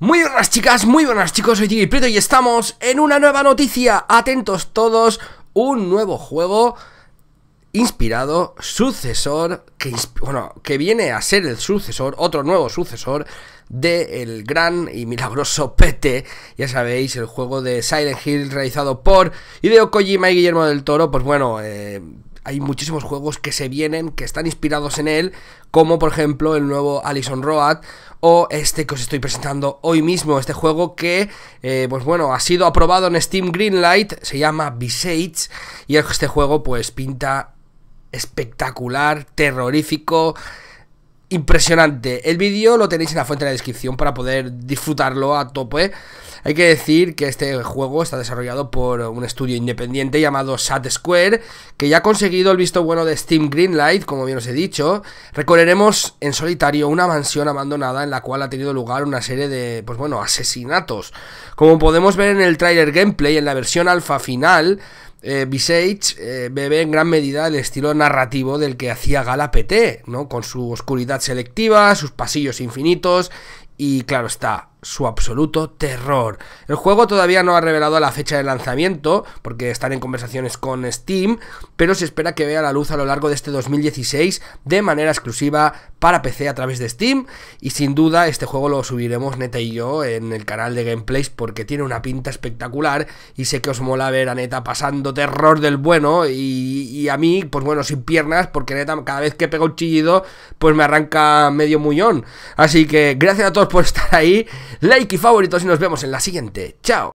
Muy buenas chicas, muy buenas chicos, soy y Prieto y estamos en una nueva noticia. Atentos todos, un nuevo juego inspirado, sucesor, que, bueno, que viene a ser el sucesor, otro nuevo sucesor del gran y milagroso Pete. ya sabéis, el juego de Silent Hill realizado por Hideo Kojima y Guillermo del Toro, pues bueno, eh, hay muchísimos juegos que se vienen, que están inspirados en él, como por ejemplo el nuevo Alison Road o este que os estoy presentando hoy mismo, este juego que, eh, pues bueno, ha sido aprobado en Steam Greenlight, se llama Visage, y este juego pues pinta espectacular, terrorífico, impresionante. El vídeo lo tenéis en la fuente de la descripción para poder disfrutarlo a tope. Hay que decir que este juego está desarrollado por un estudio independiente llamado Sat Square, que ya ha conseguido el visto bueno de Steam Greenlight, como bien os he dicho. Recorreremos en solitario una mansión abandonada en la cual ha tenido lugar una serie de, pues bueno, asesinatos. Como podemos ver en el trailer gameplay, en la versión alfa final, eh, Visage eh, bebe en gran medida el estilo narrativo del que hacía gala PT, ¿no? Con su oscuridad selectiva, sus pasillos infinitos y, claro está, su absoluto terror. El juego todavía no ha revelado la fecha de lanzamiento, porque están en conversaciones con Steam, pero se espera que vea la luz a lo largo de este 2016 de manera exclusiva para PC a través de Steam, y sin duda este juego lo subiremos Neta y yo en el canal de gameplays porque tiene una pinta espectacular y sé que os mola ver a Neta pasando terror del bueno y, a mí, pues bueno, sin piernas, porque Neta cada vez que pega un chillido, pues me arranca medio muñón... Así que gracias a todos por estar ahí like y favoritos y nos vemos en la siguiente. ¡Chao!